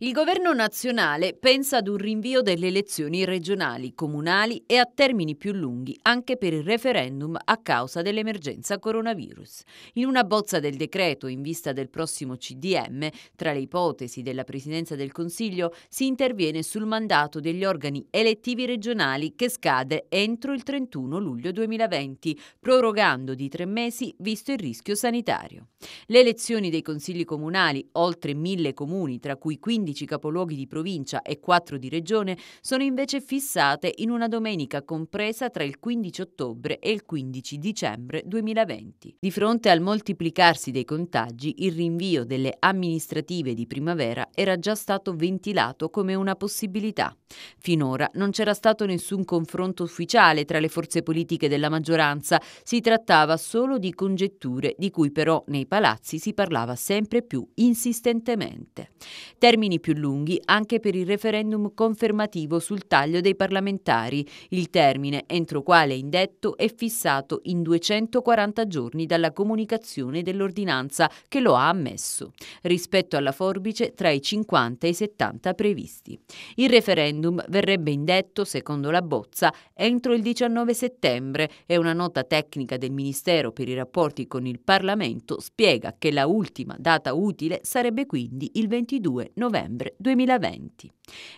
Il governo nazionale pensa ad un rinvio delle elezioni regionali, comunali e a termini più lunghi anche per il referendum a causa dell'emergenza coronavirus. In una bozza del decreto in vista del prossimo CDM, tra le ipotesi della Presidenza del Consiglio, si interviene sul mandato degli organi elettivi regionali che scade entro il 31 luglio 2020, prorogando di tre mesi visto il rischio sanitario. Le elezioni dei consigli comunali, oltre mille comuni, tra cui 15 15 capoluoghi di provincia e 4 di regione sono invece fissate in una domenica compresa tra il 15 ottobre e il 15 dicembre 2020. Di fronte al moltiplicarsi dei contagi, il rinvio delle amministrative di primavera era già stato ventilato come una possibilità. Finora non c'era stato nessun confronto ufficiale tra le forze politiche della maggioranza, si trattava solo di congetture di cui però nei palazzi si parlava sempre più insistentemente. Termini termini più lunghi anche per il referendum confermativo sul taglio dei parlamentari, il termine entro quale è indetto è fissato in 240 giorni dalla comunicazione dell'ordinanza che lo ha ammesso, rispetto alla forbice tra i 50 e i 70 previsti. Il referendum verrebbe indetto, secondo la bozza, entro il 19 settembre e una nota tecnica del Ministero per i rapporti con il Parlamento spiega che la ultima data utile sarebbe quindi il 22 novembre novembre 2020.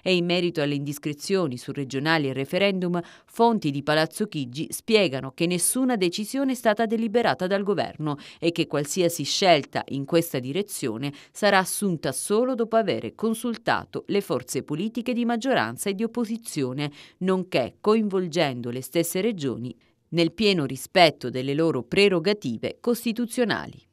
E in merito alle indiscrezioni su regionali e referendum, fonti di Palazzo Chigi spiegano che nessuna decisione è stata deliberata dal governo e che qualsiasi scelta in questa direzione sarà assunta solo dopo aver consultato le forze politiche di maggioranza e di opposizione, nonché coinvolgendo le stesse regioni nel pieno rispetto delle loro prerogative costituzionali.